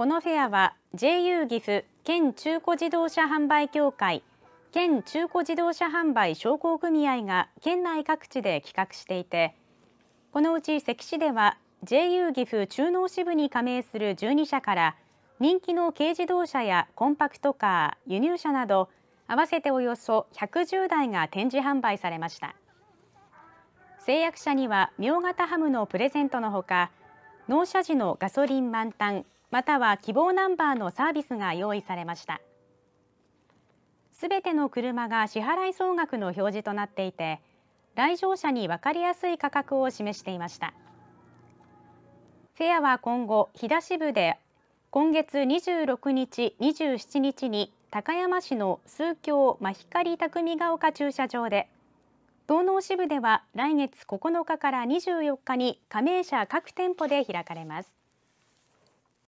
このフェアは JU 岐阜県中古自動車販売協会県中古自動車販売商工組合が県内各地で企画していてこのうち関市では JU 岐阜中納支部に加盟する12社から人気の軽自動車やコンパクトカー輸入車など合わせておよそ110台が展示販売されました製薬者には明型ハムのプレゼントのほか納車時のガソリン満タンまたは希望ナンバーのサービスが用意されましたすべての車が支払い総額の表示となっていて来場者に分かりやすい価格を示していましたフェアは今後日田支部で今月26日27日に高山市の数教真光匠ヶ丘駐車場で東農支部では来月9日から24日に加盟者各店舗で開かれます。